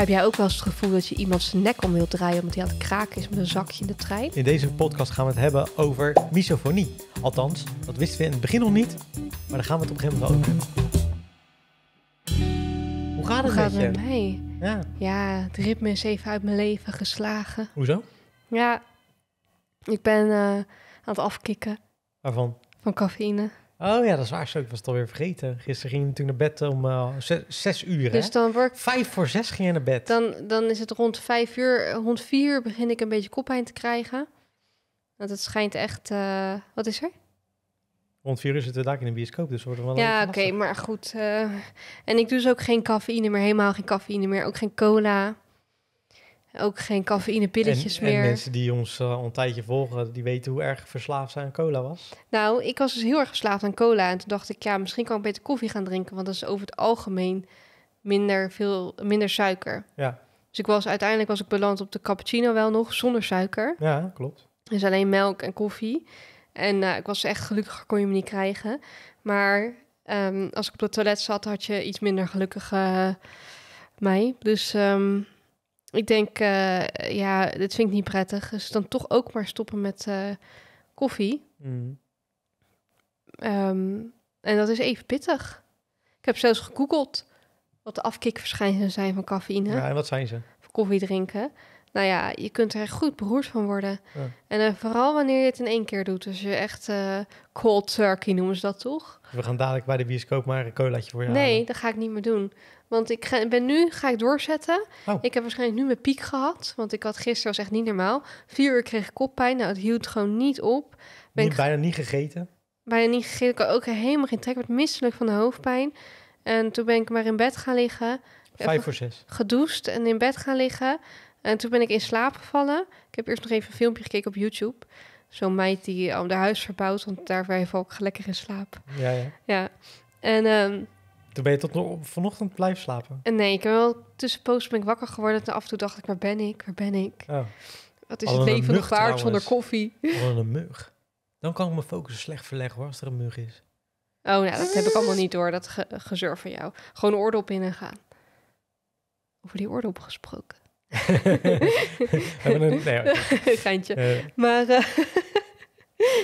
Heb jij ook wel eens het gevoel dat je iemand zijn nek om wilt draaien omdat hij aan het kraken is met een zakje in de trein? In deze podcast gaan we het hebben over misofonie. Althans, dat wisten we in het begin nog niet, maar daar gaan we het op een gegeven moment over hebben. Hoe gaat het Hoe gaat Ja. ja, het ritme is even uit mijn leven geslagen. Hoezo? Ja, ik ben eh, aan het afkicken. Waarvan? Van cafeïne. Oh ja, dat is waar. Zo, ik was het alweer vergeten. Gisteren ging je natuurlijk naar bed om uh, eh, zes, zes, uur. Dus dan Vijf voor zes ging je naar bed. Dan, dan is het rond vijf uur. Rond vier begin ik een beetje koppijn te krijgen. Want het schijnt echt... Eh, wat is er? Rond vier uur zitten we daar in de bioscoop, dus worden wel Ja, oké, maar goed. Eh, en ik doe dus ook geen cafeïne meer. Helemaal geen cafeïne meer. Ook geen cola. Ook geen cafeïnepilletjes en, meer. En mensen die ons uh, een tijdje volgen, die weten hoe erg verslaafd zij aan cola was. Nou, ik was dus heel erg verslaafd aan cola. En toen dacht ik, ja, misschien kan ik beter koffie gaan drinken. Want dat is over het algemeen minder, veel, minder suiker. Ja. Dus ik was, uiteindelijk was ik beland op de cappuccino wel nog, zonder suiker. Ja, klopt. Dus alleen melk en koffie. En eh, ik was echt gelukkiger, kon je me niet krijgen. Maar ehm, als ik op het toilet zat, had je iets minder gelukkige eh, mij. Dus... Ehm, ik denk, eh, ja, dit vind ik niet prettig. Dus dan toch ook maar stoppen met eh, koffie. Mm. Ehm, en dat is even pittig. Ik heb zelfs gegoogeld wat de afkikverschijnselen zijn van cafeïne. Ja, en wat zijn ze? Van koffie drinken. Nou ja, je kunt er goed beroerd van worden. En eh, vooral wanneer je het in één keer doet. Dus je echt uh, cold turkey noemen ze dat toch? We gaan dadelijk bij de bioscoop maar een colaatje voor je Nee, dat ga ik niet meer doen. Want ik ben nu, ga ik doorzetten. Oh. Ik heb waarschijnlijk nu mijn piek gehad. Want ik had gisteren, was echt niet normaal. Vier uur kreeg ik koppijn. Nou, het hield gewoon niet op. Ben niet, bijna niet gegeten? Bijna niet gegeten. Ik had ook helemaal geen trek. Ik werd misselijk van de hoofdpijn. En toen ben ik maar in bed gaan liggen. Eh, Vijf voor zes. Gedoest en in bed gaan liggen. En toen ben ik in slaap gevallen. Ik heb eerst nog even een filmpje gekeken op YouTube. Zo'n meid die al haar huis verbouwt. Want daar val ik lekker in slaap. Ja, ja. ja. En... Um, toen ben je tot nog vanochtend blijven slapen? Eh, nee, ik ben wel tussenpoos ben ik wakker geworden. En af en toe dacht ik, waar ben ik? Waar ben ik? Oh. Wat is het leven nog waard zonder koffie? Gewoon een mug. Dan kan ik mijn focus slecht verleggen hoor, als er een mug is. Oh, nou, dat heb ik allemaal niet door, dat ge gezeur van jou. Gewoon een oordop in en gaan. Over die oordop gesproken. een, nee, Geintje. Eh. Maar uh,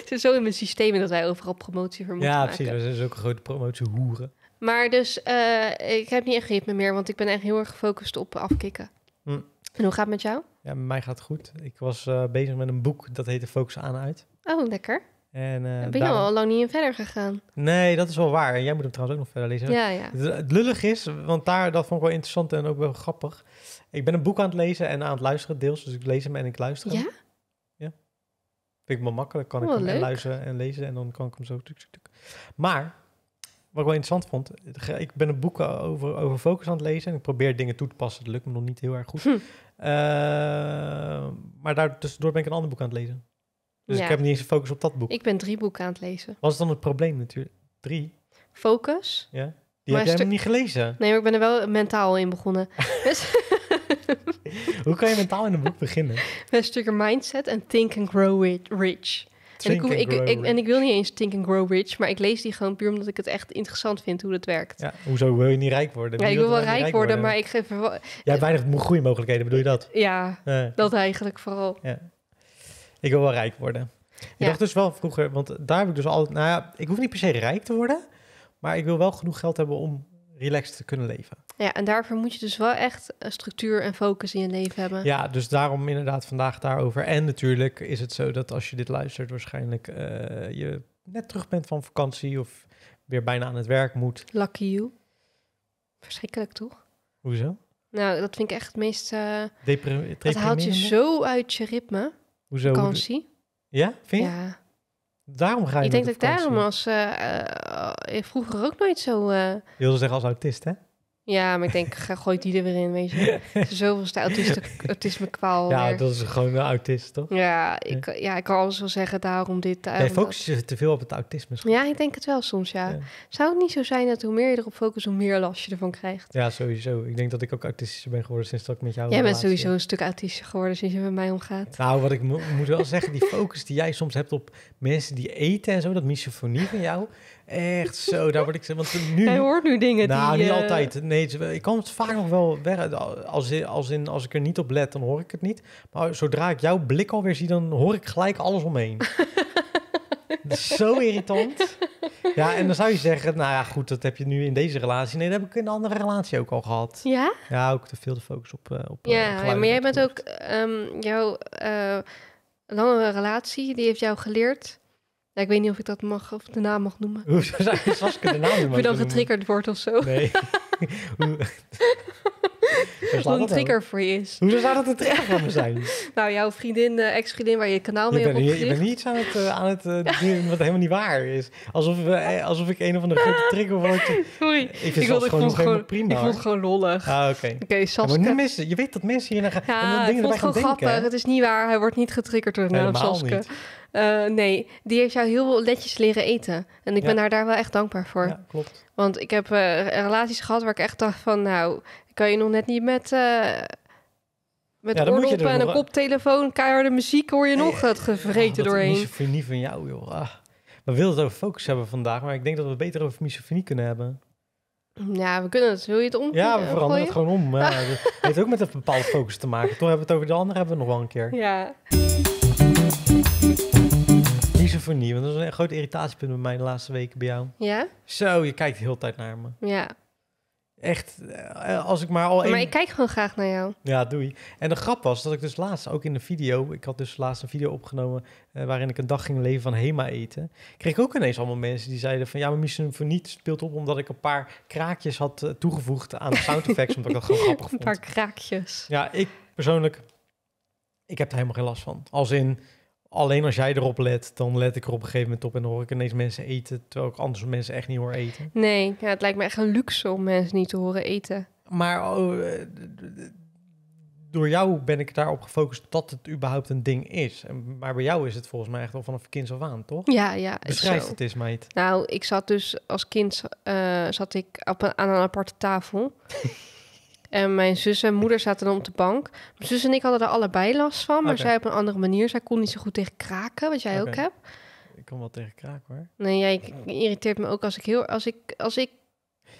het is zo in mijn systeem dat wij overal promotie voor ja, maken. Ja, precies. We zijn zulke grote promotiehoeren. Maar dus, eh, ik heb niet echt ritme meer, want ik ben echt heel erg gefocust op afkicken. Hm. En hoe gaat het met jou? Ja, met mij gaat het goed. Ik was eh, bezig met een boek dat heette Focus aan uit. Oh, lekker. En, eh, ben je al lang niet in verder gegaan? Nee, dat is wel waar. En jij moet hem trouwens ook nog verder lezen. Ja, ja. Het, lullig is, want daar, dat vond ik wel interessant en ook wel grappig. Ik ben een boek aan het lezen en aan het luisteren deels. Dus ik lees hem en ik luister hem. Ja? Ja. Vind ik wel makkelijk. Kan ik oh, luisteren en lezen en dan kan ik hem zo... Maar wat ik wel interessant vond, ik ben een boek over, over focus aan het lezen en ik probeer dingen toe te passen. Dat lukt me nog niet heel erg goed. Hm. Eh, maar daar ben ik een ander boek aan het lezen. Dus ik heb niet eens een focus op dat boek. Ik ben drie boeken aan het lezen. Wat is dan het probleem natuurlijk? Drie? Focus. Ja. Die heb jij hem niet gelezen. Nee, maar ik ben er wel mentaal in begonnen. Hoe kan je mentaal in een boek beginnen? Met een stukje mindset en think and grow rich. En ik, ik, ik, en ik, wil niet eens Think and Grow Rich, maar ik lees die gewoon puur omdat ik het echt interessant vind hoe dat werkt. Ja, hoezo wil je niet rijk worden? Ja, ik wil wel nou rijk, worden, maar ik geef... Jij hebt weinig groeimogelijkheden, bedoel je dat? Ja, dat eigenlijk vooral. Ja. Ik wil wel rijk worden. Ik dacht dus wel vroeger, want daar heb ik dus altijd... Nou ja, ik hoef niet per se rijk te worden, maar ik wil wel genoeg geld hebben om relaxed te kunnen leven. Ja, en daarvoor moet je dus wel echt eh, structuur en focus in je leven hebben. Ja, dus daarom inderdaad vandaag daarover. En natuurlijk is het zo dat als je dit luistert, waarschijnlijk eh, je net terug bent van vakantie of weer bijna aan het werk moet. Lucky you. Verschrikkelijk toch? Hoezo? Nou, dat vind ik echt het meest. Uh, dat haalt je zo uit je ritme. Hoezo? Vakantie. Ja, vind je? Ja. Daarom ga je. Ik denk dat ik daarom als, eh, vroeger ook nooit zo... Uh... Je wilde zeggen als autist, hè? Ja, maar ik denk, gooi die er weer in, weet je. het is autisme kwaal. Ja, eh. dat is gewoon een autist, toch? Ja, ik, ja, ik kan alles wel zeggen daarom dit. Jij focust je te veel op het autisme. Ja, ik denk het wel soms, ja. Zou het niet zo zijn dat hoe meer je erop focust, hoe meer last je ervan krijgt? Ja, sowieso. Ik denk dat ik ook autistischer ben geworden sinds dat ik met jou... Jij bent sowieso een stuk autistischer geworden sinds je met mij omgaat. Nou, wat ik moet wel zeggen, die focus die jij soms hebt op mensen die eten en zo, dat misofonie van jou... Echt zo, daar word ik... Want nu, Hij hoort nu dingen nou, niet eh, altijd. Nee, ik kan het vaak nog wel weg. Als, als, in, als ik er niet op let, dan hoor ik het niet. Maar zodra ik jouw blik alweer zie, dan hoor ik gelijk alles omheen. zo irritant. Ja, en dan zou je zeggen, nou ja, goed, dat heb je nu in deze relatie. Nee, dat heb ik in een andere relatie ook al gehad. Ja? Ja, ook te veel de focus op... Eh, eh, op ja, maar jij bent ook... Ehm, jouw langere relatie, die heeft jou geleerd ja, ik weet niet of ik dat mag of de naam mag noemen. Hoe zou ik de naam noemen? Of je dan getriggerd wordt of zo. Nee. Wat een trigger voor je is. Hoe zou dat een trigger voor me zijn? nou, jouw vriendin, eh, ex-vriendin waar je kanaal mee je hebt opgericht. Je bent niet aan het, eh, aan het eh, doen wat helemaal niet waar is. Alsof, we, alsof ik een of andere grote trigger word. Ik vind het gewoon, prima. Ik vond het gewoon lollig. Ah, oké. Okay. Okay, Maar nu mensen, je weet dat mensen hier naar gaan ja, en dingen vond gaan denken. grappig. Het is niet waar. Hij wordt niet getriggerd door de naam nee, die heeft jou heel veel letjes leren eten. En ik ben haar daar wel echt dankbaar voor. Ja, klopt. Want ik heb relaties gehad waar ik echt dacht van... nou, kan je nog net niet met... Uh, met ja, en een koptelefoon, keiharde muziek hoor je nog het gevreten doorheen. Misofonie van jou, joh. Ah. We wilden het over focus hebben vandaag, maar ik denk dat we beter over misofonie kunnen hebben. Ja, we kunnen het. Wil je het om? Ja, we veranderen het gewoon om. Het heeft ook met een bepaalde focus te maken. Toch hebben we het over de andere hebben we nog wel een keer. Ja. Misofonie, want dat is een groot irritatiepunt bij mij de laatste weken bij jou. Ja? Zo, je kijkt de hele tijd naar me. Ja, Echt, eh, als ik maar al. Maar ik kijk gewoon graag naar jou. Ja, doei. En de grap was dat ik dus laatst ook in de video. Ik had dus laatst een video opgenomen. Eh, waarin ik een dag ging leven van Hema eten. Kreeg ik ook ineens allemaal mensen die zeiden: van ja, maar Mission voor niet speelt op. omdat ik een paar kraakjes had eh, toegevoegd aan de sound effects. omdat ik dat gewoon grappig vond. Een paar kraakjes. Ja, ik persoonlijk. Ik heb er helemaal geen last van. Als in alleen als jij erop let, dan let ik er op een gegeven moment op en dan hoor ik ineens mensen eten, terwijl ik anders mensen echt niet hoor eten. Nee, ja, het lijkt me echt een luxe om mensen niet te horen eten. Maar oh, eh, door jou ben ik daarop gefocust dat het überhaupt een ding is. Maar bij jou is het volgens mij echt al vanaf kind af aan, toch? Ja, ja. Beschrijf zo. het eens, meid. Nou, ik zat dus als kind eh, zat ik op een, aan een aparte tafel. En mijn zus en moeder zaten dan op de bank. Mijn zus en ik hadden er allebei last van, maar zij op een andere manier. Zij kon niet zo goed tegen kraken, wat jij ook hebt. Ik kon wel tegen kraken hoor. Nee, jij irriteert me ook als ik heel als ik als ik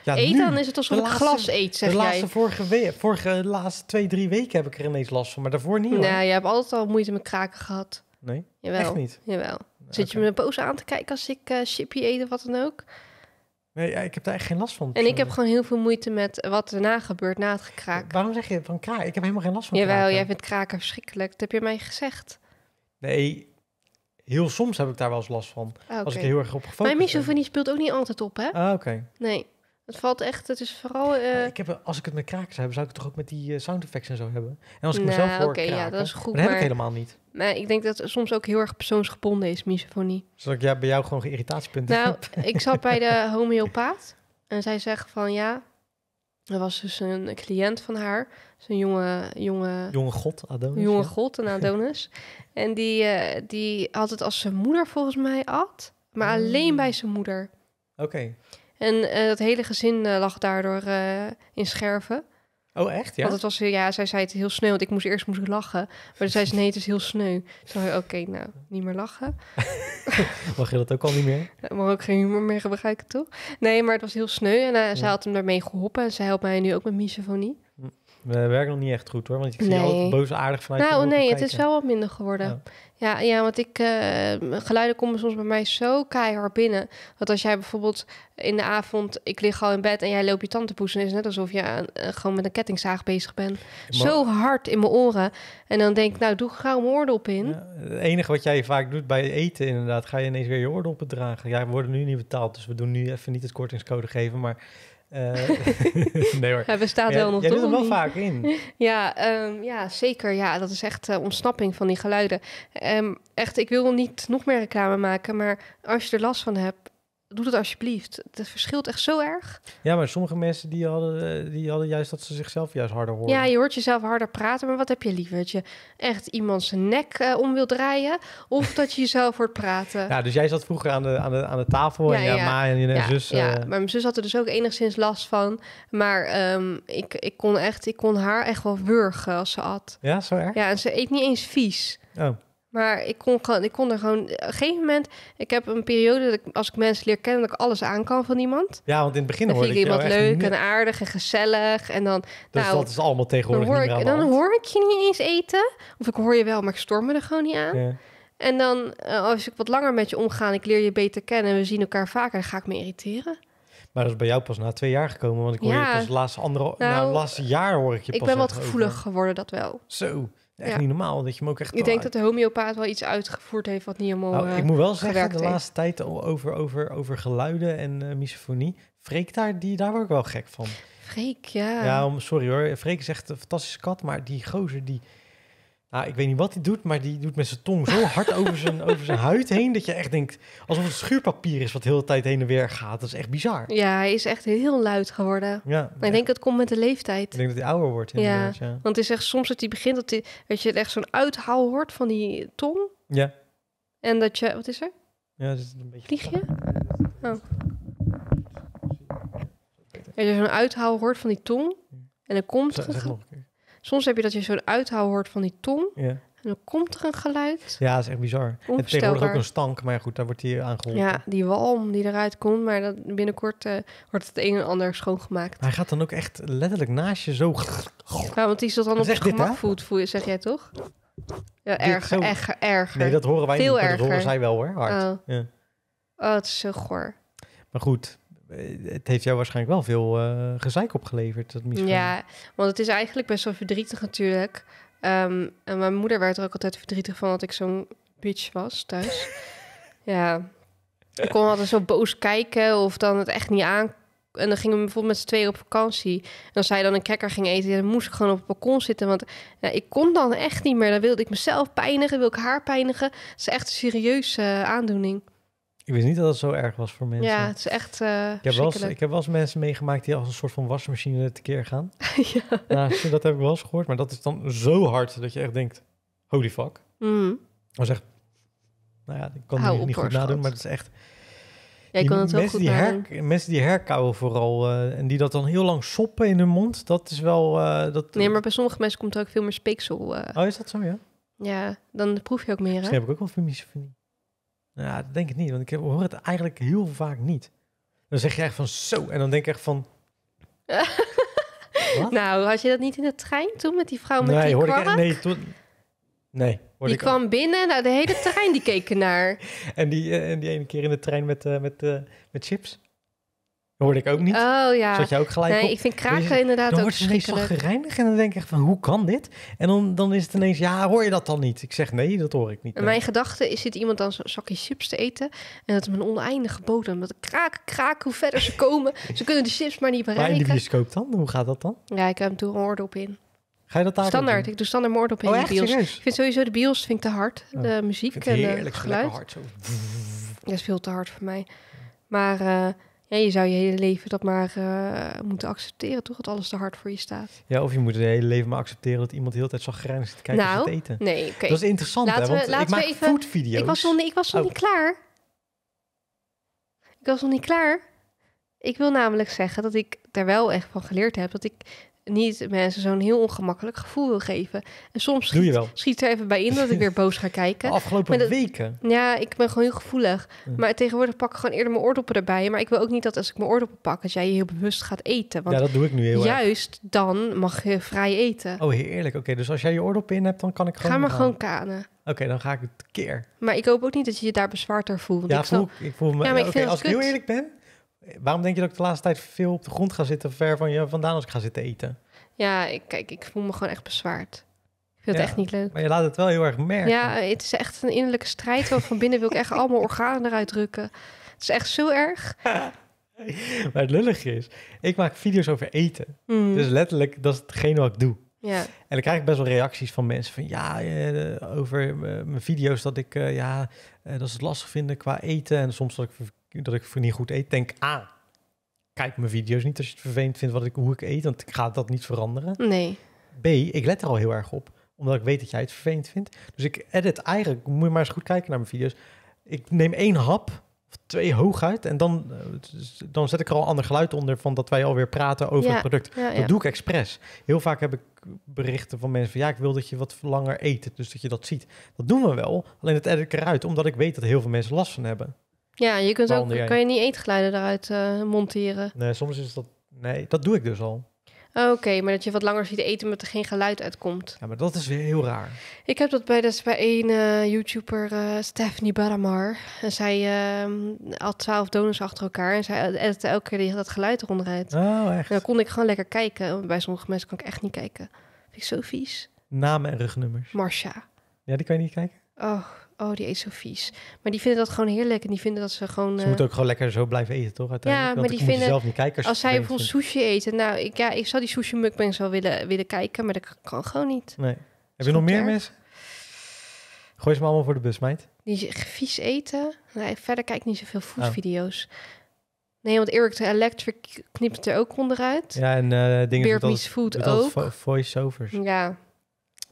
ja, eet, dan is het alsof ik glas eet, zeg de laatste Vorige, week, vorige laatste twee, drie weken heb ik er ineens last van, maar daarvoor niet. Nee, hoor. Nou, je hebt altijd al moeite met kraken gehad. Nee, Jawel. echt niet. Jawel. Zit je me boos aan te kijken als ik uh, eh, chippy eet of wat dan ook? Nee, ja, ik heb daar echt geen last van. En ik heb gewoon heel veel moeite met wat erna gebeurt na het gekraak. Waarom zeg je van kraak? Ik heb helemaal geen last van Jawel, kraken. jij vindt kraken verschrikkelijk. Dat heb je mij gezegd. Nee, heel soms heb ik daar wel eens last van. Ah, Als ik heel erg op gefocust ben. Maar misofonie speelt ook niet altijd op, hè? Ah, oké. Nee. Het valt echt, het is vooral... Eh, ik heb, als ik het met zou hebben, zou ik het toch ook met die eh, sound effects en zo hebben? En als ik mezelf nou, hoor okay, kraken, ja, dat is goed, Maar heb ik helemaal niet. Maar ik denk dat het soms ook heel erg persoonsgebonden is, misofonie. Zodat ik ja, bij jou gewoon irritatiepunten Nou, ik zat bij de homeopaat en zij zegt van ja, er was dus een, cliënt van haar, een jonge, jonge... Jonge god, Adonis. Jonge god, een Adonis. en die, eh, die had het als zijn moeder volgens mij at, maar mm. alleen bij zijn moeder. Oké. En eh, dat hele gezin eh, lag daardoor eh, in scherven. Oh, echt? Ja? Want het was, ja, zij zei het heel sneu, want ik moest eerst moest lachen. Maar zij zei ze, nee, het is heel sneu. Toen zei oké, nou, niet meer lachen. Mag je dat ook al niet meer? Mag ook geen humor meer gebruiken, toch? Nee, maar het was heel sneu en uh, zij had hem daarmee geholpen. En ze helpt mij nu ook met misofonie. We werken nog niet echt goed hoor, want ik zie nee. altijd aardig vanuit Nou nee, het is wel wat minder geworden. Oh. Ja, ja, want ik, eh, geluiden komen soms bij mij zo keihard binnen. Dat als jij bijvoorbeeld in de avond, ik lig al in bed en jij loopt je tanden te poetsen, is net alsof je eh, gewoon met een kettingzaag bezig bent. zo hard in mijn oren. En dan denk ik, nou doe gauw mijn oordop in. Ja, het enige wat jij vaak doet bij eten inderdaad, ga je ineens weer je oordoppen dragen. Jij we worden nu niet betaald, dus we doen nu even niet het kortingscode geven, maar eh, nee hoor. Hij bestaat wel nog. Jij doet er wel vaak in. Ja, ehm, ja, zeker. Ja, dat is echt eh, ontsnapping van die geluiden. Ehm, echt, ik wil niet nog meer reclame maken, maar als je er last van hebt, doe dat alsjeblieft. Het verschilt echt zo erg. Ja, maar sommige mensen die hadden, eh, die hadden juist dat ze zichzelf juist harder horen. Ja, je hoort jezelf harder praten, maar wat heb je liever? Dat je echt iemand zijn nek eh, om wil draaien of dat je jezelf hoort praten. Ja, dus jij zat vroeger aan de, aan de, aan de tafel ja, en ja, ma en je zus. Ja, eh. maar mijn zus had er dus ook enigszins last van. Maar ehm, ik, ik, kon echt, ik kon haar echt wel wurgen als ze at. Ja, zo erg? Ja, en ze eet niet eens vies. Oh. Maar ik kon, gewoon, ik kon er gewoon... Op een gegeven moment... Ik heb een periode dat ik, als ik mensen leer kennen... dat ik alles aan kan van iemand. Ja, want in het begin dan hoorde ik iemand leuk en aardig en gezellig. En dan... Dus nou, dat is allemaal tegenwoordig dan hoor, ik, dan hoor ik je niet eens eten. Of ik hoor je wel, maar ik storm me er gewoon niet aan. Ja. En dan, eh, als ik wat langer met je omga... ik leer je beter kennen en we zien elkaar vaker... dan ga ik me irriteren. Maar dat is bij jou pas na twee jaar gekomen. Want ik hoor je pas laatste, andere, nou, na laatste jaar hoor ik je pas Ik ben wat gevoelig geworden, dat wel. Zo. Echt ja. niet normaal, dat je hem ook echt... Ik denk dat de homeopaat wel iets uitgevoerd heeft wat niet helemaal nou, eh, Ik moet wel zeggen, de laatste tijd over, over, over geluiden en uh, misofonie... Freek daar, die, daar word ik wel gek van. Freek, ja. Ja, om, sorry hoor. Freek is echt een fantastische kat, maar die gozer die nou, ik weet niet wat hij doet, maar die doet met zijn tong zo hard over, zijn, over zijn huid heen... dat je echt denkt, alsof het schuurpapier is wat de hele tijd heen en weer gaat. Dat is echt bizar. Ja, hij is echt heel luid geworden. Ja, maar ik denk dat komt met de leeftijd. Ik denk dat hij ouder wordt ja. ja. Want het is echt soms dat hij begint, dat, je dat je echt zo'n uithaal hoort van die tong. Ja. En dat je, wat is er? Ja, dat is een beetje... Vlieg Oh. Dat je zo'n uithaal hoort van die tong. En dan komt... Zeg, nog een keer. Soms heb je dat je zo'n uithouw hoort van die tong. Ja. En dan komt er een geluid. Ja, dat is echt bizar. Het tegenwoordig ook een stank, maar goed, daar wordt hier aan Ja, die walm die eruit komt, maar dat binnenkort eh, wordt het een en ander schoongemaakt. hij gaat dan ook echt letterlijk naast je zo... Ja, want die zat dan op het gemak voelt, voel je, zeg jij toch? Ja, erger, echt erger. Nee, dat horen wij niet, erger. dat horen zij wel hoor, hard. Oh. Ja. oh, het is zo goor. Maar goed, eh, het heeft jou waarschijnlijk wel veel uh, gezeik opgeleverd. Dat ja, want het is eigenlijk best wel verdrietig natuurlijk. Ehm, en mijn moeder werd er ook altijd verdrietig van dat ik zo'n bitch was thuis. ja, ik kon altijd zo boos kijken of dan het echt niet aan. En dan gingen we bijvoorbeeld met z'n tweeën op vakantie. En als zij dan een kekker ging eten, dan moest ik gewoon op het balkon zitten. Want ja, ik kon dan echt niet meer. Dan wilde ik mezelf pijnigen, wil ik haar pijnigen. Het is echt een serieuze eh, aandoening. Ik wist niet dat het zo erg was voor mensen. Ja, het is echt uh, ik, heb wel eens, ik heb wel eens mensen meegemaakt die als een soort van wasmachine keer gaan. ja. Nou, dat heb ik wel eens gehoord. Maar dat is dan zo hard dat je echt denkt, holy fuck. Mm. Nou ja, ik kan het niet, goed nadoen, maar het is echt... Jij die kon het mensen, die her, mensen die herkauwen vooral eh, en die dat dan heel lang soppen in hun mond, dat is wel... Eh, dat, nee, maar bij sommige mensen komt er ook veel meer speeksel. oh, is dat zo, ja? Ja, dan proef je ook meer, hè? heb ik ook wel veel van ja, dat denk ik niet, want ik hoor het eigenlijk heel vaak niet. Dan zeg je echt van zo, en dan denk ik echt van... Nou, had je dat niet in de trein toen met die vrouw met nee, die hoorde Ik, echt- nee, toen, nee, Die kwam binnen, nou de hele trein die keken naar En die, eh, en die ene keer in de trein met, eh, met, eh, met chips hoorde ik ook niet. Oh ja. Zat je ook gelijk Nee, op. ik vind kraken dus, inderdaad dan ook Dan wordt het gereinigd en dan denk ik echt van, hoe kan dit? En dan, dan is het ineens, ja, hoor je dat dan niet? Ik zeg, nee, dat hoor ik niet. mijn gedachte is, zit iemand dan zo'n zakje chips te eten en dat is een oneindige bodem. Dat kraak kraak hoe verder ze komen. ze kunnen de chips maar niet bereiken. Maar in de bioscoop dan? Hoe gaat dat dan? Ja, ik heb hem toe een op in. Ga je dat daar Standaard, ik doe standaard moord op in oh, de bios. Ik vind sowieso de bios vind ik te hard. Oh. De muziek en het geluid. Hard, zo. Dat is veel te hard voor mij. Maar... Eh, ja, je zou je hele leven dat maar eh, moeten accepteren, toch? Dat alles te hard voor je staat. Ja, of je moet het hele leven maar accepteren dat iemand de hele tijd zo grijnig zit te kijken nou, het eten. Nee, Dat is interessant, laten hè? Want we, ik maak even, foodvideo's. Ik was nog, ik was nog niet oh. klaar. Ik was nog niet klaar. Ik wil namelijk zeggen dat ik daar wel echt van geleerd heb. Dat ik niet mensen zo'n heel ongemakkelijk gevoel wil geven. En soms schiet, wel. schiet er even bij in dat ik weer boos ga kijken. Afgelopen weken. Ja, ik ben gewoon heel gevoelig. Maar tegenwoordig pak ik gewoon eerder mijn oordoppen erbij. Maar ik wil ook niet dat als ik mijn oordoppen pak, dat jij je heel bewust gaat eten. Want ja, dat doe ik nu heel Juist dan mag je vrij eten. Oh, heerlijk. Oké, dus als jij je oordoppen in hebt, dan kan ik gewoon... Ga maar gewoon kanen. Oké, dan ga ik het keer. Maar ik hoop ook niet dat je je daar bezwaarder voelt. Ja, ik, voel, ik voel me... ik als ik heel eerlijk ben, Waarom denk je dat ik de laatste tijd veel op de grond ga zitten, ver van je vandaan als ik ga zitten eten? Ja, ik, kijk, ik voel me gewoon echt bezwaard. Ik vind het echt niet leuk. Maar je laat het wel heel erg merken. Ja, het is echt een innerlijke strijd. Want van binnen wil ik echt allemaal organen eruit drukken. Het is echt zo erg. maar het lullige is, ik maak video's over eten. Mm. Dus letterlijk, dat is hetgeen wat ik doe. Ja. En dan krijg ik best wel reacties van mensen van ja, eh, over mijn video's dat ik eh, ja, eh, dat ze het lastig vinden qua eten. En soms dat ik dat ik niet goed eet, denk A, ah, kijk mijn video's niet als je het vervelend vindt wat ik, hoe ik eet, want ik ga dat niet veranderen. Nee. B, ik let er al heel erg op, omdat ik weet dat jij het vervelend vindt. Dus ik edit eigenlijk, moet je maar eens goed kijken naar mijn video's. Ik neem één hap of twee hooguit en dan, eh, dan zet ik er al ander geluid onder van dat wij alweer praten over het product. Ja, ja. Dat doe ik expres. Heel vaak heb ik berichten van mensen van ja, ik wil dat je wat langer eet, dus dat je dat ziet. Dat doen we wel, alleen dat edit ik eruit, omdat ik weet dat heel veel mensen last van hebben. Ja, je kunt ook, kan je niet eetgeluiden eruit eh, monteren. Nee, soms is dat... Nee, dat doe ik dus al. Oh, oké, maar dat je wat langer ziet eten, maar er geen geluid uitkomt. Ja, maar dat is weer heel raar. Ik heb dat bij, dat bij een eh, YouTuber, eh, Stephanie Baramar. En zij had ehm, twaalf donuts achter elkaar en zij editte elke keer die, dat geluid eronder uit. Oh, echt? dan kon ik gewoon lekker kijken. Bij sommige mensen kan ik echt niet kijken. Vind ik zo vies. Namen en rugnummers. Marsha. Ja, die kan je niet kijken? Oh, oh, die eet zo vies. Maar die vinden dat gewoon heerlijk en die vinden dat ze gewoon... Ze eh, moeten ook gewoon lekker zo blijven eten, toch? Ja, maar die vinden... Zelf niet als, zij bijvoorbeeld sushi eten, nou, ik, ja, ik zou die sushi mukbangs wel willen, willen kijken, maar dat kan gewoon niet. Nee. Heb je nog meer mensen? Gooi ze maar allemaal voor de bus, meid. Die vies eten. Nee, verder kijk ik niet zoveel oh. foodvideo's. Oh. Nee, want Eric de Electric knipt er ook onderuit. Ja, en eh, dingen Beard Food ook. voice-overs. Ja,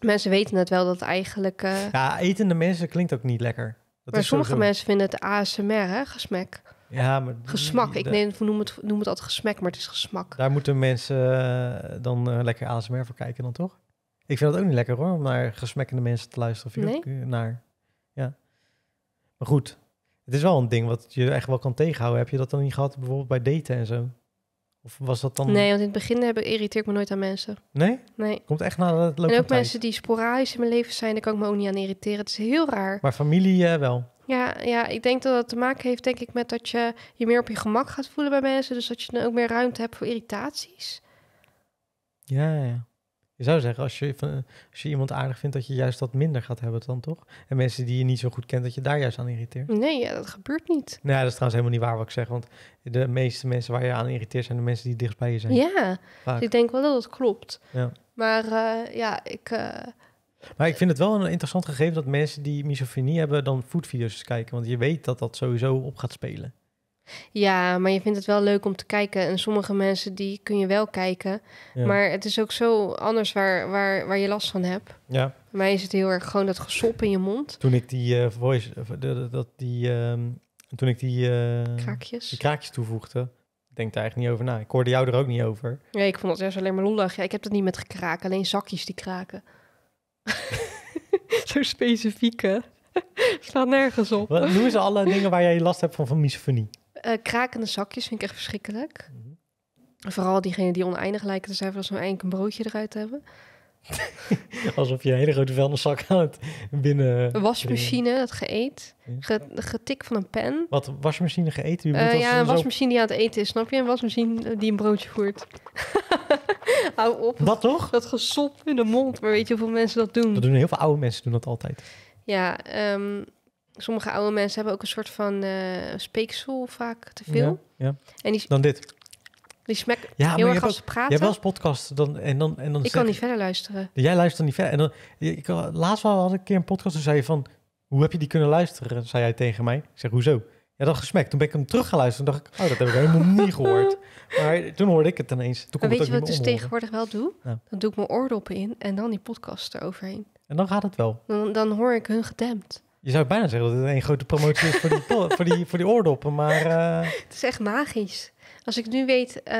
Mensen weten het wel dat eigenlijk. Eh, ja, etende mensen klinkt ook niet lekker. Dat maar is sommige mensen vinden het ASMR, hè, gesmek. Ja, maar... Gesmak, ik neem, noem, het, noem het altijd gesmek, maar het is gesmak. Daar moeten mensen eh, dan eh, lekker ASMR voor kijken dan, toch? Ik vind het ook niet lekker hoor, om naar gesmekkende mensen te luisteren. Of nee? naar, ja. Maar goed, het is wel een ding wat je echt wel kan tegenhouden. Heb je dat dan niet gehad, bijvoorbeeld bij daten en zo? Of was dat dan... Nee, want in het begin heb ik, irriteer me nooit aan mensen. Nee? Nee. Komt echt na het loopt. En ook mensen die sporadisch in mijn leven zijn, daar kan ik me ook niet aan irriteren. Het is heel raar. Maar familie eh, wel? Ja, ja, ik denk dat dat te maken heeft denk ik met dat je je meer op je gemak gaat voelen bij mensen. Dus dat je dan ook meer ruimte hebt voor irritaties. Ja, ja. Je zou zeggen, als je, als je iemand aardig vindt, dat je juist dat minder gaat hebben dan toch? En mensen die je niet zo goed kent, dat je daar juist aan irriteert. Nee, ja, dat gebeurt niet. Nou, dat is trouwens helemaal niet waar wat ik zeg. Want de meeste mensen waar je aan irriteert, zijn de mensen die dichtst bij je zijn. Ja, dus ik denk wel dat dat klopt. Ja. Maar eh, ja, ik... Eh, maar ik vind het wel een interessant gegeven dat mensen die misofonie hebben dan foodvideo's kijken. Want je weet dat dat sowieso op gaat spelen. Ja, maar je vindt het wel leuk om te kijken. En sommige mensen die kun je wel kijken. Maar het is ook zo anders waar, waar, waar je last van hebt. Ja. Bij mij is het heel erg gewoon dat gesop in je mond. Toen ik die eh, voice, eh, dat die, ehm, toen ik die, eh, kraakjes. die kraakjes toevoegde, denk daar eigenlijk niet over na. Ik hoorde jou er ook niet over. Nee, ik vond het juist alleen maar lollig. Ja, ik heb dat niet met gekraak, alleen zakjes die kraken. zo specifieke. Staat nergens op. noem eens alle dingen waar jij last hebt van, van misofonie. Eh, krakende zakjes vind ik echt verschrikkelijk. Mhm. Vooral diegenen die oneindig lijken te zijn, als we eigenlijk een broodje eruit hebben. Alsof je een hele grote vuilniszak het binnen... wasmachine, het geëet. getik van een pen. Wat, wasmachine geëet? Uh, ja, een wasmachine die aan het eten is, snap je? Een wasmachine eh, die een broodje voert. Hou op. Wat toch? Dat gesop in de mond. Maar weet je hoeveel mensen dat doen? Dat doen heel veel oude mensen, doen dat altijd. Ja, um, sommige oude mensen hebben ook een soort van eh, speeksel vaak te veel. Ja, ja. En die, dan dit. Die smaakt ja, heel erg als ze praten. Je hebt wel eens podcast. Dan, en dan, en dan ik kan niet verder luisteren. Jij luistert niet verder. En dan, ik, laatst had ik een keer een podcast. Toen zei je van, hoe heb je die kunnen luisteren? Zei jij tegen mij. Ik zeg, hoezo? Ja, dat gesmekt. Toen ben ik hem terug gaan luisteren. dacht ik, oh, dat heb ik helemaal niet gehoord. Maar toen hoorde ik het ineens. Toen maar weet je wat ik dus tegenwoordig wel doe? Dan doe ik mijn oordoppen in en dan die podcast eroverheen. En dan gaat het wel. Dan, dan hoor ik hun gedempt. Je zou bijna zeggen dat het een grote promotie is voor die, voor die, voor die oordoppen, maar... Eh, het is echt magisch. Als ik nu weet eh,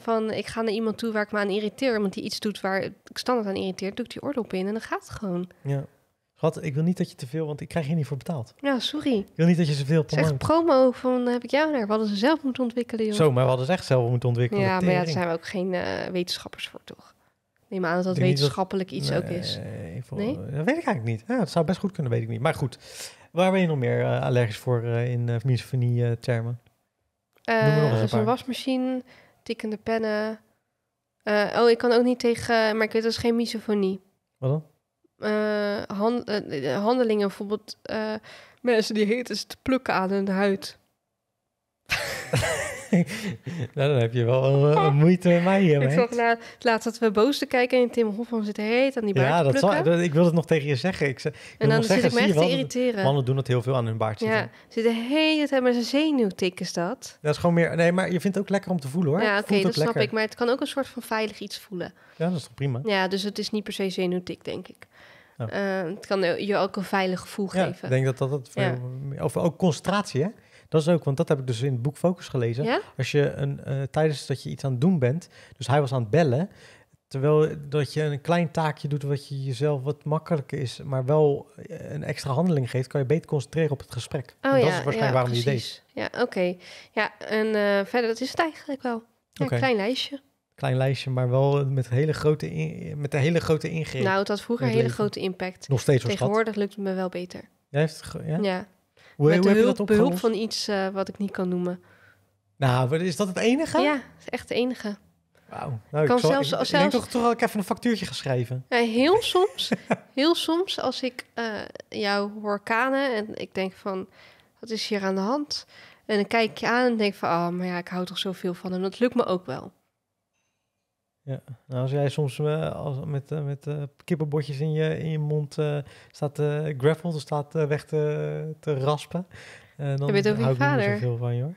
van ik ga naar iemand toe waar ik me aan irriteer, iemand die iets doet waar ik standaard aan irriteer, doe ik die oordop in en dan gaat het gewoon. Ja. ik wil niet dat je te veel, want ik krijg je niet voor betaald. Ja, sorry. Ik wil niet dat je zoveel promo... Het is echt promo van eh, heb ik jou naar. We hadden ze zelf moeten ontwikkelen, joh. Zo, maar we hadden ze echt zelf moeten ontwikkelen. Ja, maar ja, daar zijn we ook geen wetenschappers voor, toch? neem aan dat dat wetenschappelijk iets ook is. nee? Dat weet ik eigenlijk niet. Ja, dat zou best goed kunnen, weet ik niet. Maar goed, waar ben je nog meer eh, allergisch voor eh, in uh, misofonie-termen? Uh, een wasmachine, tikkende pennen. oh, ik kan ook niet tegen, maar ik weet dat is geen misofonie. Wat dan? handelingen, bijvoorbeeld mensen die is te plukken aan hun huid. nou, dan heb je wel een moeite met mij hier. Ik zag laatst dat we boos te kijken en Tim Hofman zit heet aan die baard Ja, dat ik wil het nog tegen je zeggen. Ik, ik en dan, zit ik me echt te irriteren. Mannen doen dat heel veel aan hun baard zitten. Ja, zitten heet het hebben ze zenuwtik is dat. Dat is gewoon meer... Nee, maar je vindt het ook lekker om te voelen, hoor. Ja, oké, dat snap ik. Maar het kan ook een soort van veilig iets voelen. Ja, dat is toch prima? Ja, dus het is niet per se zenuwtik, denk ik. Oh. Eh, het kan je ook een veilig gevoel ja, geven. Ik denk dat dat het... ja. ook concentratie, hè? Dat is ook, want dat heb ik dus in het boek Focus gelezen. Ja? Als je een, eh, tijdens dat je iets aan het doen bent, dus hij was aan het bellen, terwijl dat je een klein taakje doet wat je jezelf wat makkelijker is, maar wel eh, een extra handeling geeft, kan je beter concentreren op het gesprek. Oh, dat is waarschijnlijk waarom precies. je deed. Ja, oké. Ja, en eh, verder, dat is het eigenlijk wel. Een klein lijstje klein lijstje, maar wel met, hele grote met hele grote ingreep. Nou, het had vroeger een hele grote impact. Nog steeds Tegenwoordig lukt het me wel beter. Jij heeft, ja? ja? Hoe, met hoe hulp, van iets eh, wat ik niet kan noemen. Nou, is dat het enige? Ja, het echt het enige. Wauw. ik nou, kan zelfs, ik, zelfs, toch, toch ook ik even een factuurtje geschreven. heel soms, heel soms als ik eh, jou hoor kanen en ik denk van, wat is hier aan de hand? En dan kijk je aan en denk van, oh, maar ja, ik hou toch zoveel van hem. Dat lukt me ook wel. Ja. Nou, als jij soms eh, als, met, uh, met eh, kippenbotjes in je, in je mond staat te gravel, dan staat weg te, te raspen. dan je weet ook veel je vader. zoveel van je hoor.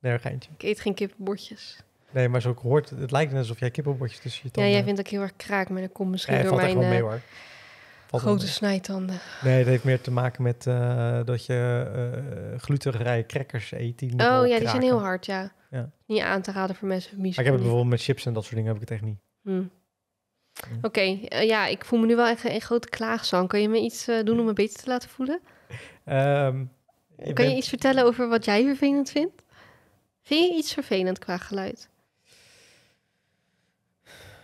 Nee, Ik eet geen kippenbotjes. Nee, maar zo hoort het. lijkt net alsof jij kippenbotjes tussen je tanden... Ja, jij vindt dat heel erg kraak, maar dat komt misschien ja, door valt mijn... Mee, hoor. grote snijtanden. Nee, het heeft meer te maken met dat je glutenrijke crackers eet. Die oh ja, die zijn heel hard, ja. Ja. Niet aan te raden voor mensen. ik heb het bijvoorbeeld met chips en dat soort dingen heb ik het echt niet. Hmm. Oké, eh, ja, ik voel me nu wel echt een grote klaagzang. Kun je me iets eh, doen om me beter te laten voelen? Um, je kan je iets vertellen over wat jij vervelend vindt? Vind je iets vervelend qua geluid?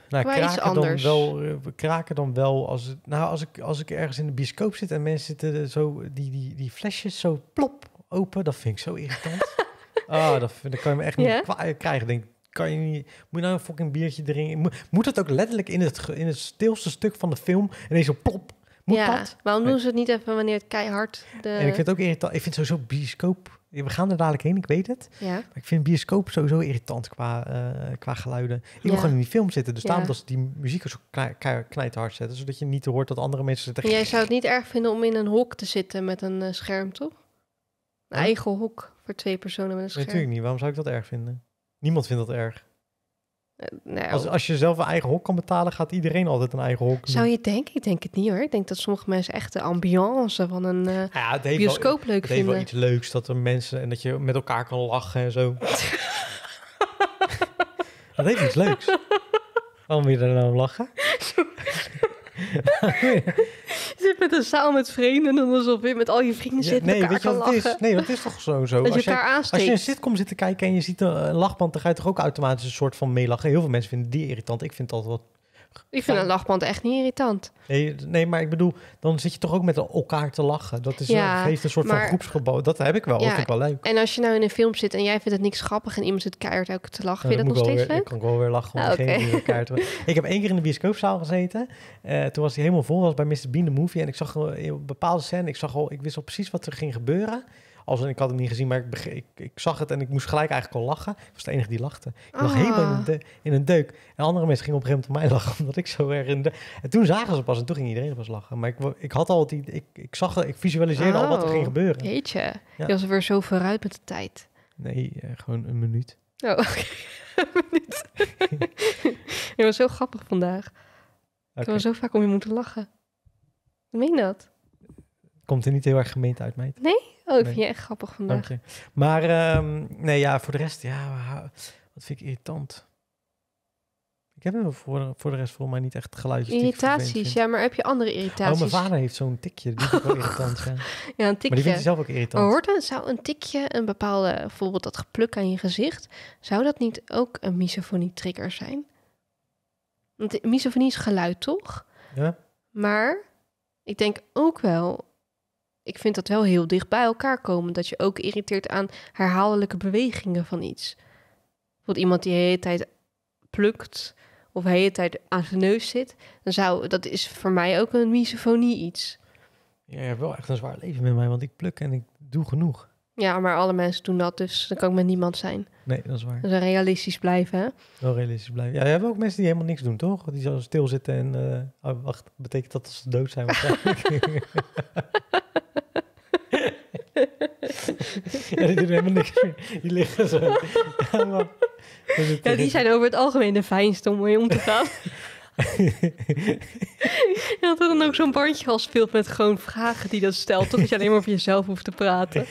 Nou, kraken dan wel, eh, kraken dan wel als, het, nou, als, ik, als ik ergens in de bioscoop zit en mensen zitten zo, die, die, die flesjes zo plop open, dat vind ik zo irritant. Ah, dat, kan je me echt niet yeah? krijgen. Denk, kan je niet, moet je nou een fucking biertje drinken? Moet, het ook letterlijk in het, in het stilste stuk van de film is zo plop? Moet ja, dat? waarom doen ze het niet even wanneer het keihard... De... En ik vind het ook irritant. Ik vind sowieso bioscoop... We gaan er dadelijk heen, ik weet het. Ja. Maar ik vind bioscoop sowieso irritant qua, eh, qua geluiden. Ik ja. wil gewoon in die film zitten. Dus ja. daarom dat ze die muziek zo knijthard zetten. Zodat je niet hoort dat andere mensen zitten... Jij zou het niet erg vinden om in een hok te zitten met een eh, scherm, toch? Een eigen hok. Voor twee personen met een scherm. Natuurlijk niet. Waarom zou ik dat erg vinden? Niemand vindt dat erg. Eh, nou, als, als je zelf een eigen hok kan betalen, gaat iedereen altijd een eigen hok. Zou je denken? Ik denk het niet hoor. Ik denk dat sommige mensen echt de ambiance van een uh, bioscoop leuk het vinden. Het heeft wel iets leuks dat er mensen en dat je met elkaar kan lachen en zo. dat heeft iets leuks. Waarom wil je daar nou om lachen? zit met een zaal met vrienden en dan alsof je met al je vrienden zit. Ja, nee, weet je wat het is? Nee, dat is toch zo? zo. als je elkaar aansteekt. Als je een sitcom zit te kijken en je ziet een lachband, dan ga je toch ook automatisch een soort van meelachen. Heel veel mensen vinden die irritant. Ik vind dat wat ik vind een lachband echt niet irritant. Nee, nee, maar ik bedoel, dan zit je toch ook met elkaar te lachen. Dat is, eh, ja, geeft een soort van groepsgebouw. Dat heb ik wel. dat vind ik wel leuk. En als je nou in een film zit en jij vindt het niks grappig en iemand zit keihard ook te lachen, nou, vind dat nog steeds weer, leuk? Ik kan wel weer lachen ah, Ik heb één keer in de bioscoopzaal gezeten. Eh, toen was hij helemaal vol, was bij Mr. Bean de Movie. En ik zag eh, een bepaalde scène, ik, zag al, ik wist al precies wat er ging gebeuren. Als, ik had het niet gezien, maar ik, ik, zag het en ik moest gelijk eigenlijk al lachen. Ik was de enige die lachte. Ik lag helemaal in ah. een, een, deuk. En andere mensen gingen op een gegeven moment op mij lachen, omdat ik zo erg in de... En toen zagen ze pas en toen ging iedereen pas lachen. Maar ik, ik had al die... Ik, ik zag ik visualiseerde al wat er oh, ging gebeuren. Jeetje, ja. je was weer zo vooruit met de tijd. Nee, eh, gewoon een minuut. Oh, een minuut. je was zo grappig vandaag. Okay. Ik was zo vaak om je moeten lachen. Meen dat? komt er niet heel erg gemeend uit, mij? Nee? Oh, ik vind je echt grappig vandaag. Maar ehm, nee, ja, voor de rest, ja, wat vind ik irritant. Ik heb voor, voor de rest volgens mij niet echt geluid. Irritaties, ja, maar heb je andere irritaties? Oh, mijn vader heeft zo'n tikje, die vind wel irritant. Ja. ja, een tikje. Maar die vindt hij zelf ook irritant. Maar zou een tikje, een bepaalde, bijvoorbeeld dat gepluk aan je gezicht, zou dat niet ook een misofonie-trigger zijn? Want misofonie is geluid, toch? Ja. Maar ik denk ook wel ik vind dat wel heel dicht bij elkaar komen. Dat je ook irriteert aan herhaaldelijke bewegingen van iets. Bijvoorbeeld iemand die de hele tijd plukt of de hele tijd aan zijn neus zit. Dan zou, dat is voor mij ook een misofonie iets. Ja, je hebt wel echt een zwaar leven met mij, want ik pluk en ik doe genoeg. Ja, maar alle mensen doen dat, dus dan kan ik met niemand zijn. Nee, dat is waar. Dus realistisch blijven, hè? Wel realistisch blijven. Ja, je hebt ook mensen die helemaal niks doen, toch? Die zo stilzitten en... Eh, oh, wacht, betekent dat dat ze dood zijn ja, die doen helemaal niks meer. Die liggen zo. Ja, die zijn over het algemeen de fijnste om mee om te gaan. en dat dan ook zo'n bandje als speelt met gewoon vragen die dat stelt. Toch dat je alleen maar over jezelf hoeft te praten.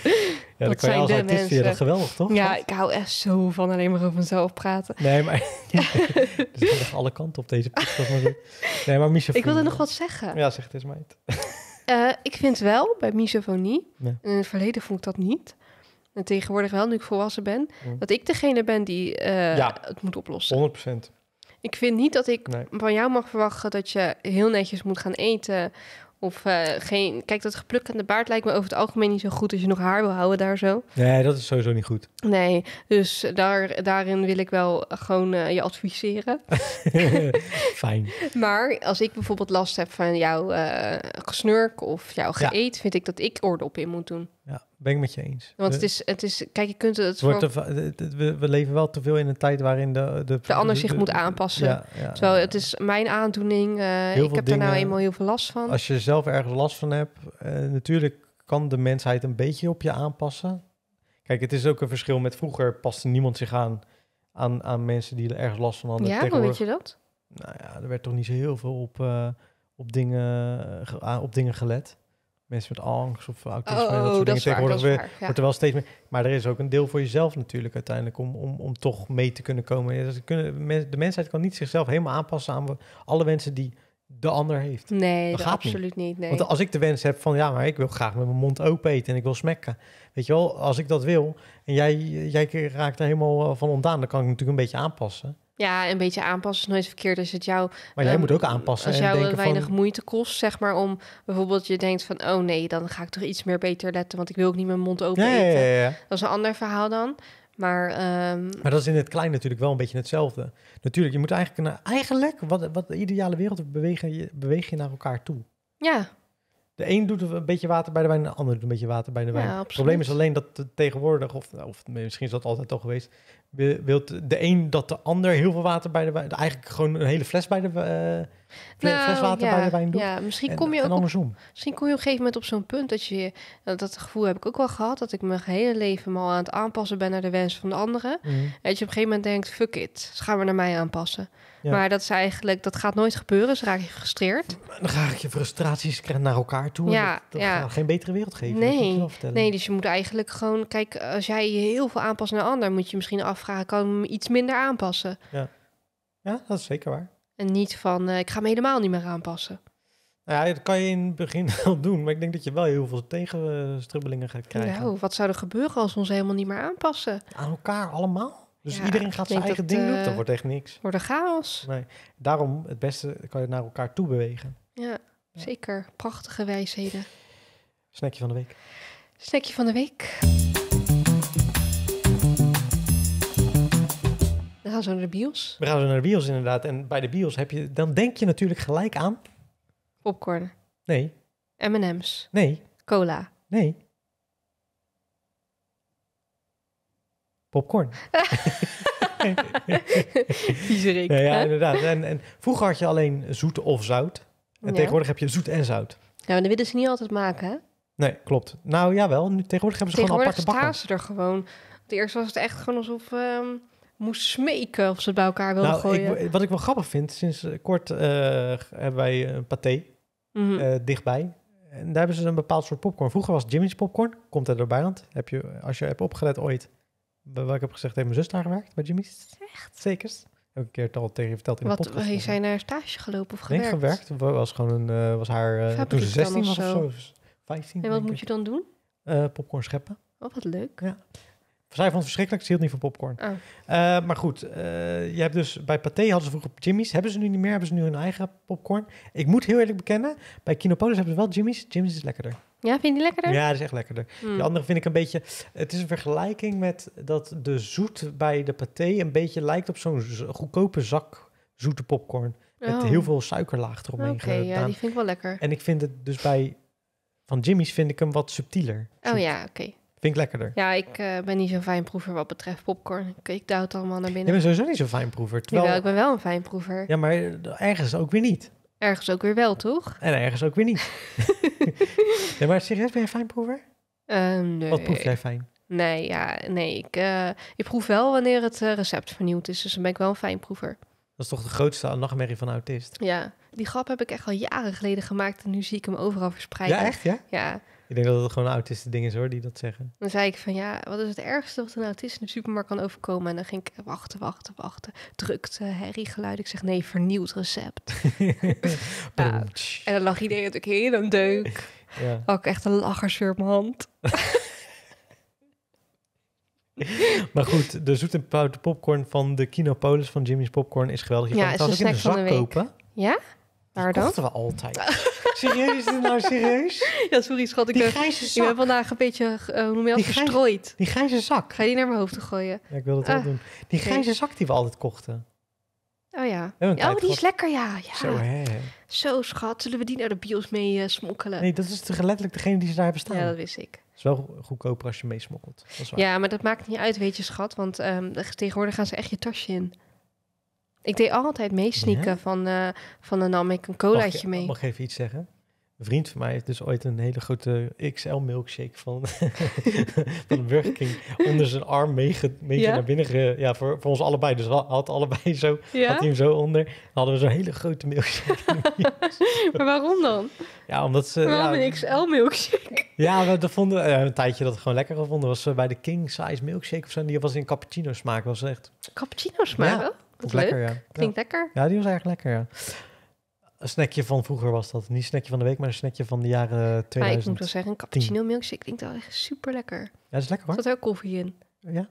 Ja, dat zijn de mensen. Dat geweldig, toch? Ja, ik hou echt zo van alleen maar over mezelf praten. Nee, maar... er zijn alle kanten op deze podcast. nee, maar Michel... Ik wilde nog wat zeggen. Ja, zeg het eens, meid. Eh, ik vind wel bij misofonie. In het verleden vond ik dat niet. En tegenwoordig wel, nu ik volwassen ben. Dat ik degene ben die eh, het moet oplossen. 100%. Ik vind niet dat ik van jou mag verwachten dat je heel netjes moet gaan eten. Of eh, geen. Kijk, dat gepluk aan de baard lijkt me over het algemeen niet zo goed als je nog haar wil houden daar zo. Nee, dat is sowieso niet goed. Nee, dus daar, daarin wil ik wel gewoon eh, je adviseren. Fijn. maar als ik bijvoorbeeld last heb van jouw eh, gesnurk of jouw geet, vind ik dat ik orde op in moet doen. Ja, ben ik met je eens. Want het, is, het is, kijk, je kunt het. Wordt we, leven wel te veel in een tijd waarin de. De, de ander zich moet aanpassen. Terwijl het is mijn aandoening. Eh, ik heb daar nou eenmaal heel veel last van. Als je zelf ergens last van hebt, eh, natuurlijk kan de mensheid een beetje op je aanpassen. Kijk, het is ook een verschil met vroeger paste niemand zich aan aan, aan mensen die er ergens last van hadden. Ja, hoe weet je dat? Nou ja, er werd toch niet zo heel veel op, eh, op, dingen, op dingen gelet mensen met angst of autisme. Oh, dat soort oh, dingen wordt er wel steeds meer. Maar er is ook een deel voor jezelf natuurlijk uiteindelijk om, om, om toch mee te kunnen komen. De mensheid kan niet zichzelf helemaal aanpassen aan alle wensen die de ander heeft. Nee, dat, gaat absoluut niet. nee. Want als ik de wens heb van ja, maar ik wil graag met mijn mond open eten en ik wil smekken. Weet je wel, als ik dat wil en jij, jij raakt er helemaal eh, van ontdaan, dan kan ik natuurlijk een beetje aanpassen. Ja, een beetje aanpassen is nooit verkeerd. Is het jou. Maar jij ehm, moet ook aanpassen. Als jou eh, en weinig moeite kost, zeg maar, om bijvoorbeeld je denkt van, oh nee, dan ga ik toch iets meer beter letten, want ik wil ook niet mijn mond open eten. Ja, Dat is een ander verhaal dan. Maar, ehm, maar dat is in het klein natuurlijk wel een beetje hetzelfde. Natuurlijk, je moet eigenlijk, naar, eigenlijk wat, wat de ideale wereld bewegen, je, beweeg je naar elkaar toe. Ja. De een doet een beetje water bij de wijn, de ander doet een beetje water bij de wijn. Ja, het probleem is alleen dat tegenwoordig, of, of misschien is dat altijd al geweest, Wilt de een dat de ander heel veel water bij de wijn... Eigenlijk gewoon een hele fles, bij de, eh, nou, fles water bij de wijn doet. Ja, misschien kom je ook andersom. Op, misschien kom je op een gegeven moment op zo'n punt dat je... Nou, dat gevoel heb ik ook wel gehad. Dat ik mijn hele leven maar al aan het aanpassen ben naar de wens van de anderen. dat mhm. je op een gegeven moment denkt, fuck it. Ze gaan we naar mij aanpassen. Maar dat is eigenlijk, dat gaat nooit gebeuren. Dus raak je gefrustreerd. Dan ga ik je frustraties naar elkaar toe. Ja, dat, ja. gaat geen betere wereld geven. Nee. nee, dus je moet eigenlijk gewoon, kijk, als jij je heel veel aanpast naar ander, moet je misschien af Vragen kan ik hem iets minder aanpassen? Ja, ja dat is zeker waar. En niet van, eh, ik ga hem helemaal niet meer aanpassen. Nou ja, dat kan je in het begin wel doen, maar ik denk dat je wel heel veel tegenstribbelingen gaat krijgen. Nou, wat zou er gebeuren als we ons helemaal niet meer aanpassen? Aan elkaar allemaal? Dus iedereen gaat zijn eigen ding doen, eh, dat wordt echt niks. Wordt een chaos. Nee, daarom het beste kan je naar elkaar toe bewegen. Ja, ja. zeker. Prachtige wijsheden. Snackje van de week. Snackje van de week. gaan zo naar de bios. We gaan zo naar de bios inderdaad. En bij de bios heb je, dan denk je natuurlijk gelijk aan... Popcorn. Nee. M&M's. Nee. Cola. Nee. Popcorn. Viezerik. Ja, ja, inderdaad. En, en vroeger had je alleen zoet of zout. En tegenwoordig heb je zoet en zout. Ja, maar dat willen ze niet altijd maken, hè? Nee, klopt. Nou, jawel. Nu, tegenwoordig hebben ze gewoon aparte bakken. Tegenwoordig staan ze er gewoon. Het eerst was het echt gewoon alsof... Ehm, moest smeken of ze het bij elkaar wilden nou, gooien. Ik, wat ik wel grappig vind, sinds eh, kort eh, hebben wij een paté mhm. eh, dichtbij. En daar hebben ze een bepaald soort popcorn. Vroeger was Jimmy's popcorn, komt uit erbij Heb je, als je hebt opgelet ooit, wat ik heb gezegd, heeft mijn zus daar gewerkt bij Jimmy's. Echt? Zeker. Heb ik een keer het al tegen verteld in wat, de podcast. Wat, zijn naar stage gelopen of gewerkt? Nee, gewerkt. Was gewoon een, was haar, toen ze 16 was of zo. 15, en wat moet je dan doen? popcorn scheppen. Oh, wat leuk. Ja. Zij vond het verschrikkelijk, ze hield niet van popcorn. Oh. Eh, maar goed, uh, je hebt dus bij Pathé hadden ze vroeger Jimmy's. Hebben ze nu niet meer, hebben ze nu hun eigen popcorn. Ik moet heel eerlijk bekennen, bij Kinopolis hebben ze wel Jimmy's. Jimmy's is lekkerder. Ja, vind je die lekkerder? Ja, dat is echt lekkerder. Hmm. Die De andere vind ik een beetje... Het is een vergelijking met dat de zoet bij de Pathé een beetje lijkt op zo'n goedkope zak zoete popcorn. Met oh. heel veel suikerlaag eromheen Oké, ja, die vind ik wel lekker. En ik vind het dus bij... Van Jimmy's vind ik hem wat subtieler. Oh ja, oké. Vind ik lekkerder. Ja, ik eh, ben niet zo'n fijnproever wat betreft popcorn. Ik, ik duw het allemaal naar binnen. Je bent sowieso niet zo'n fijnproever. Terwijl... ik ben wel een fijnproever. Ja, maar ergens ook weer niet. Ergens ook weer wel, toch? En ergens ook weer niet. maar serieus, ben je fijnproever? Uh, nee. Wat proef jij fijn? Nee, ja, nee. Ik, eh, ik proef wel wanneer het eh, recept vernieuwd is. Dus dan ben ik wel een fijnproever. Dat is toch de grootste nachtmerrie van een autist? Ja, die grap heb ik echt al jaren geleden gemaakt en nu zie ik hem overal verspreiden. Ja, echt? Ja? Ja, ik denk dat het gewoon autisten dingen is hoor, die dat zeggen. Dan zei ik van ja, wat is het ergste wat een autist in de supermarkt kan overkomen? En dan ging ik eh, wachten, wachten, wachten. Drukte, herriegeluid. Ik zeg nee, vernieuwd recept. Nou, en dan lag iedereen natuurlijk heel een deuk. Ja. Ook echt een lachersje op mijn hand. maar goed, de zoete pout popcorn van de Kinopolis van Jimmy's Popcorn is geweldig. Je ja, kan het ook in de zak kopen. Ja? Waar dan? Dat we altijd. serieus, is dit nou serieus? Ja, sorry schat. Ik, die eh, grijze zak. vandaag een beetje, eh, hoe noem je dat, verstrooid. die grijze zak. Ga je die naar mijn hoofd te gooien? Ja, ik wil dat wel ah, doen. Die grijze zak die we altijd kochten. Oh ja. Oh, die is lekker, ja. ja. Zo, hè. Zo, schat. Zullen we die naar de bios mee eh, smokkelen? Nee, dat is de, letterlijk degene die ze daar hebben staan. Ja, dat wist ik. Het is wel goedkoper als je meesmokkelt. Ja, maar dat maakt niet uit, weet je, schat. Want ehm, tegenwoordig gaan ze echt je tasje in. Ik deed altijd mee ja? van, uh, van dan nam ik een colaatje mee. Mag ik even iets zeggen? Een vriend van mij heeft dus ooit een hele grote XL milkshake van, van Burger King onder zijn arm meege, mee ja? naar binnen. Ge, ja, voor, voor ons allebei. Dus had allebei zo, had hij hem zo onder. hadden we zo'n hele grote milkshake. maar waarom dan? Ja, omdat ze... Waarom een XL milkshake? Ja, we vonden, ja, eh, een tijdje dat we gewoon lekker gevonden was ze eh, bij de King Size milkshake of zo. Die was in cappuccino smaak. was echt... Cappuccino smaak? Wat lekker, ja. Klinkt lekker. Ja, die was eigenlijk lekker, ja. Een snackje van vroeger was dat. Niet snackje van de week, maar een snackje van de jaren 2000. Ah, maar ik moet wel zeggen, een cappuccino milkshake klinkt wel echt super lekker. Ja, dat is lekker hoor. Er zat ook koffie in. Ja.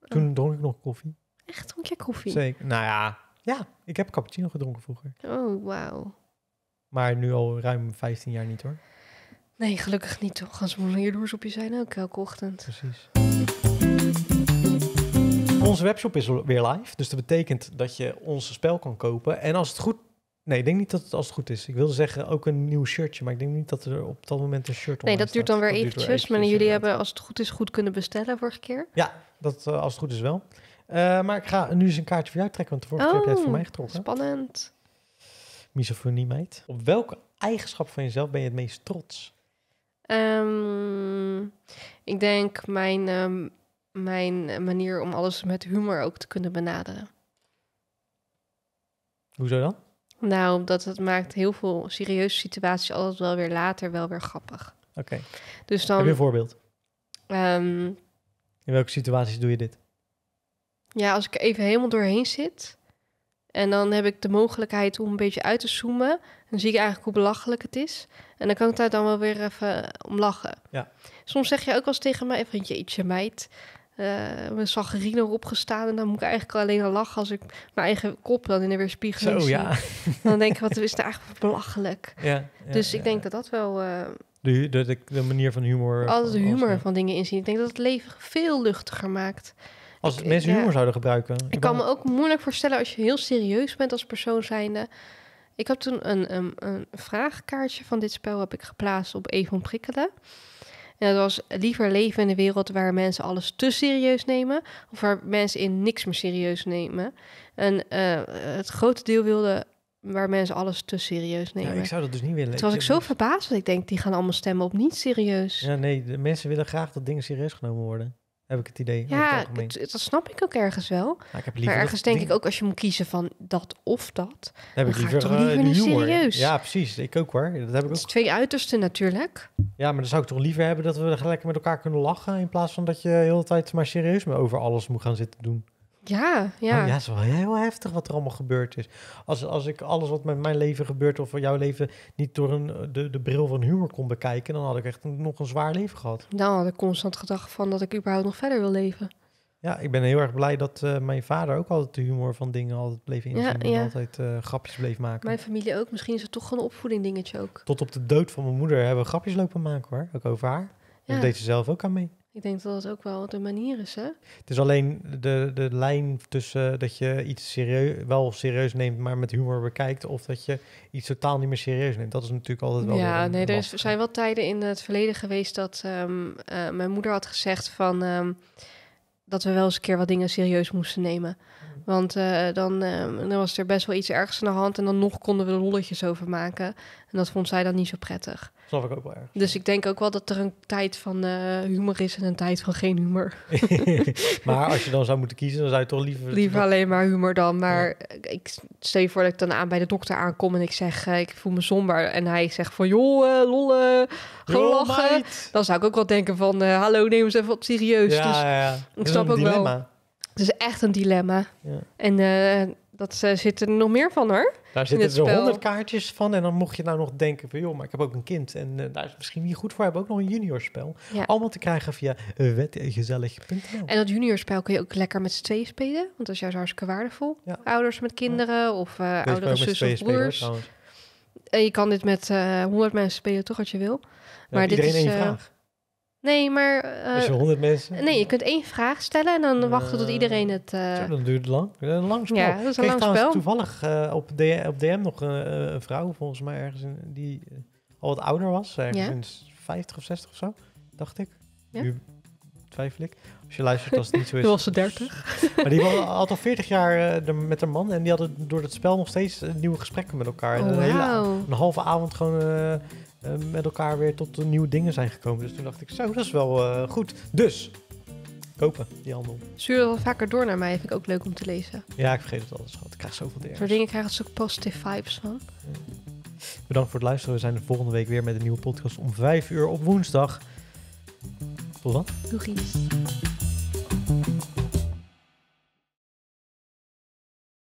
Toen oh. dronk ik nog koffie. Echt, dronk je koffie? Zeker. Nou ja, ja. Ik heb cappuccino gedronken vroeger. Oh, wauw. Maar nu al ruim 15 jaar niet hoor. Nee, gelukkig niet toch. Als we hier op je zijn ook elke ochtend. Precies. Onze webshop is weer live, dus dat betekent dat je ons spel kan kopen. En als het goed... Nee, ik denk niet dat het als het goed is. Ik wilde zeggen ook een nieuw shirtje, maar ik denk niet dat er op dat moment een shirt Nee, dat duurt dan weer eventjes. Maar jullie hebben, als het goed is, goed kunnen bestellen vorige keer. Ja, dat eh, als het goed is wel. Eh, maar ik ga nu eens een kaartje voor jou trekken, want de vorige keer heb je het voor oh, mij getrokken. spannend. Misofonie, meid. Op welke eigenschap van jezelf ben je het meest trots? Ehm, ik denk mijn ehm, mijn eh, manier om alles met humor ook te kunnen benaderen. Hoezo dan? Nou, omdat het maakt heel veel serieuze situaties altijd wel weer later wel weer grappig. Oké. Dus dan. Heb je een voorbeeld? Ehm, In welke situaties doe je dit? Ja, als ik even helemaal doorheen zit. En dan heb ik de mogelijkheid om een beetje uit te zoomen. Dan zie ik eigenlijk hoe belachelijk het is. En dan kan ik daar dan wel weer even om lachen. Ja. Soms zeg je ook wel eens tegen mij: je ietsje meid, uh, mijn erop opgestaan. En dan moet ik eigenlijk alleen al lachen als ik mijn eigen kop dan in de weerspiegeling Zo, Ja. Dan denk ik, wat is daar eigenlijk belachelijk. Ja, dus ik denk dat dat wel... Uh, de, de, de, manier van humor... Altijd de humor van dingen inzien. Ik denk dat het leven veel luchtiger maakt. Als mensen humor zouden gebruiken. Ik, kan me ook moeilijk voorstellen als je heel serieus bent als persoon zijnde... Ik heb toen een, een, vraagkaartje van dit spel heb ik geplaatst op even Prikkelen. En dat was liever leven in een wereld waar mensen alles te serieus nemen. Of waar mensen in niks meer serieus nemen. En eh, het grote deel wilde waar mensen alles te serieus nemen. Ja, ik zou dat dus niet willen. Toen was ik zo verbaasd, want ik denk, die gaan allemaal stemmen op niet serieus. Ja, nee, de mensen willen graag dat dingen serieus genomen worden heb ik het idee. Ja, dat snap ik ook ergens wel. ik heb maar ergens denk ik ook als je moet kiezen van dat of dat, dan heb ik liever, toch liever eh, niet serieus. Ja, precies. Ik ook hoor. Dat heb ik ook. twee uitersten natuurlijk. Ja, maar dan zou ik toch liever hebben dat we lekker met elkaar kunnen lachen in plaats van dat je de hele tijd maar serieus me over alles moet gaan zitten doen. Ja, ja. Oh, ja, het is wel heel heftig wat er allemaal gebeurd is. Als, als ik alles wat met mijn leven gebeurt of jouw leven niet door een, de, de bril van humor kon bekijken, dan had ik echt nog een zwaar leven gehad. dan had ik constant gedacht van dat ik überhaupt nog verder wil leven. Ja, ik ben heel erg blij dat eh, mijn vader ook altijd de humor van dingen altijd bleef inzien ja, en altijd uh, grapjes bleef maken. Mijn familie ook. Misschien is het toch een opvoeding dingetje ook. Tot op de dood van mijn moeder hebben we grapjes lopen maken hoor, ook over haar. En Dat deed ze zelf ook aan mee. Ik denk dat dat ook wel de manier is, hè? Het is alleen de, de lijn tussen dat je iets serieus, wel serieus neemt, maar met humor bekijkt, of dat je iets totaal niet meer serieus neemt. Dat is natuurlijk altijd wel. Ja, nee, er zijn wel tijden in het verleden geweest dat ehm, eh, mijn moeder had gezegd van ehm, dat we wel eens een keer wat dingen serieus moesten nemen. Want eh, eh, dan, was er best wel iets ergs aan de hand. En dan nog konden we er lolletjes over maken. En dat vond zij dan niet zo prettig. Snap ik ook wel erg. Dus ik denk ook wel dat er een tijd van eh, humor is en een tijd van geen humor. maar als je dan zou moeten kiezen, dan zou je toch liever... Liever alleen maar humor dan. Maar ik stel je voor dat ik dan aan bij de dokter aankom en ik zeg... ik voel me somber. En hij zegt van, joh, lolle, gelachen. dan zou ik ook wel denken van, hallo, neem eens even wat serieus. Ja, dus ja, ik snap ook dilemma. wel is echt een dilemma. Ja. En uh, dat uh, eh, zitten er nog meer van hoor. Daar zitten zo honderd kaartjes van. En dan mocht je nou nog denken van joh, maar ik heb ook een kind. En eh, daar is misschien niet goed voor. Hebben ook nog een juniorspel. Ja. Allemaal te krijgen via wetgezellig.nl. En dat juniorspel kun je ook lekker met z'n tweeën spelen. Want dat is juist hartstikke waardevol. Ja. Ouders met kinderen of oudere zussen of broers. en je kan dit met honderd mensen spelen toch wat je wil. maar dit is, Nee, maar... Als eh, je honderd mensen... Nee, je kunt één vraag stellen en dan eh, wachten tot iedereen het... Eh, dan duurt het lang. Een lang spel. Ja, dat is een toevallig op, DM, DM nog een vrouw, volgens mij ergens, in, die al wat ouder was. Ergens ja. 50 of 60 of zo, dacht ik. Ja? Nu twijfel ik. Als je luistert als het niet zo is. Toen was ze 30. Maar die was al 40 jaar met haar man. En die hadden door het spel nog steeds nieuwe gesprekken met elkaar. en oh, een, hele, een halve avond gewoon eh, met elkaar weer tot nieuwe dingen zijn gekomen. Dus toen dacht ik, zo, dat is wel eh, goed. Dus, kopen, die handel. Stuur dat wel vaker door naar mij, vind ik ook leuk om te lezen. Ja, ik vergeet het altijd, Ik krijg zoveel dingen. Voor dingen krijg ik ook positive vibes van. Bedankt voor het luisteren. We zijn er volgende week weer met een nieuwe podcast om 5 uur op woensdag. Tot dan. Doegies.